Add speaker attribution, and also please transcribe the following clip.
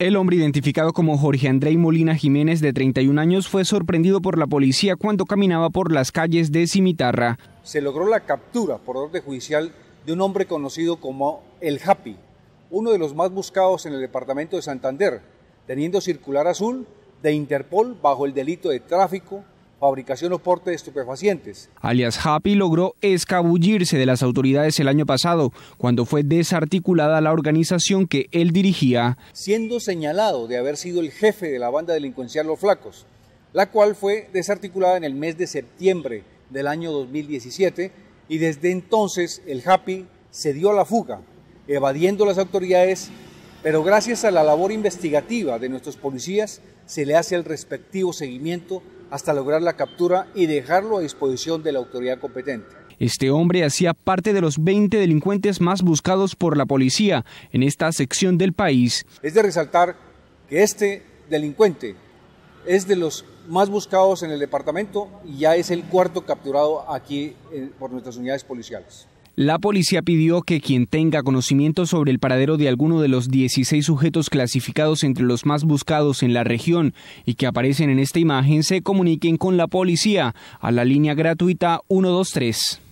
Speaker 1: El hombre identificado como Jorge Andrei Molina Jiménez, de 31 años, fue sorprendido por la policía cuando caminaba por las calles de Cimitarra.
Speaker 2: Se logró la captura por orden judicial de un hombre conocido como El Happy, uno de los más buscados en el departamento de Santander, teniendo circular azul de Interpol bajo el delito de tráfico fabricación o porte de estupefacientes.
Speaker 1: Alias Happy logró escabullirse de las autoridades el año pasado, cuando fue desarticulada la organización que él dirigía.
Speaker 2: Siendo señalado de haber sido el jefe de la banda delincuencial Los Flacos, la cual fue desarticulada en el mes de septiembre del año 2017 y desde entonces el Happy se dio a la fuga, evadiendo las autoridades, pero gracias a la labor investigativa de nuestros policías se le hace el respectivo seguimiento hasta lograr la captura y dejarlo a disposición de la autoridad competente.
Speaker 1: Este hombre hacía parte de los 20 delincuentes más buscados por la policía en esta sección del país.
Speaker 2: Es de resaltar que este delincuente es de los más buscados en el departamento y ya es el cuarto capturado aquí por nuestras unidades policiales.
Speaker 1: La policía pidió que quien tenga conocimiento sobre el paradero de alguno de los 16 sujetos clasificados entre los más buscados en la región y que aparecen en esta imagen se comuniquen con la policía a la línea gratuita 123.